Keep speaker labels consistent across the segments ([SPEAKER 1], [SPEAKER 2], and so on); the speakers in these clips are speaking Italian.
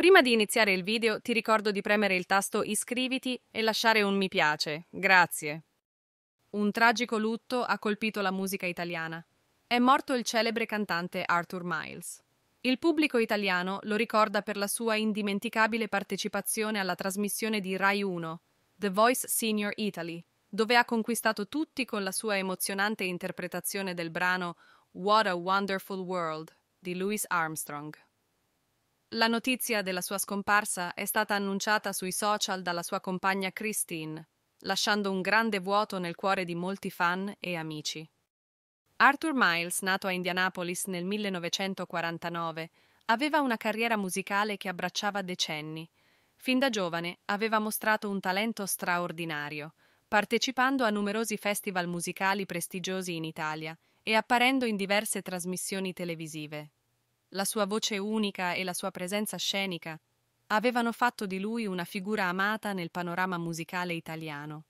[SPEAKER 1] Prima di iniziare il video ti ricordo di premere il tasto iscriviti e lasciare un mi piace, grazie. Un tragico lutto ha colpito la musica italiana. È morto il celebre cantante Arthur Miles. Il pubblico italiano lo ricorda per la sua indimenticabile partecipazione alla trasmissione di Rai 1, The Voice Senior Italy, dove ha conquistato tutti con la sua emozionante interpretazione del brano What a Wonderful World di Louis Armstrong. La notizia della sua scomparsa è stata annunciata sui social dalla sua compagna Christine, lasciando un grande vuoto nel cuore di molti fan e amici. Arthur Miles, nato a Indianapolis nel 1949, aveva una carriera musicale che abbracciava decenni. Fin da giovane aveva mostrato un talento straordinario, partecipando a numerosi festival musicali prestigiosi in Italia e apparendo in diverse trasmissioni televisive la sua voce unica e la sua presenza scenica avevano fatto di lui una figura amata nel panorama musicale italiano.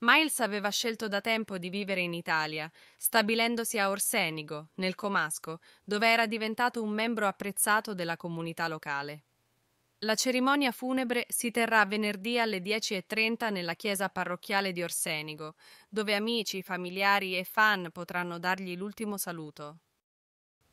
[SPEAKER 1] Miles aveva scelto da tempo di vivere in Italia, stabilendosi a Orsenigo, nel Comasco, dove era diventato un membro apprezzato della comunità locale. La cerimonia funebre si terrà venerdì alle 10.30 nella chiesa parrocchiale di Orsenigo, dove amici, familiari e fan potranno dargli l'ultimo saluto.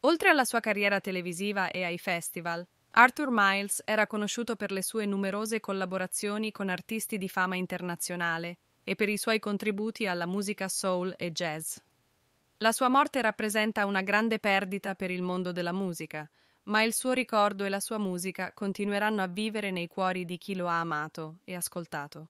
[SPEAKER 1] Oltre alla sua carriera televisiva e ai festival, Arthur Miles era conosciuto per le sue numerose collaborazioni con artisti di fama internazionale e per i suoi contributi alla musica soul e jazz. La sua morte rappresenta una grande perdita per il mondo della musica, ma il suo ricordo e la sua musica continueranno a vivere nei cuori di chi lo ha amato e ascoltato.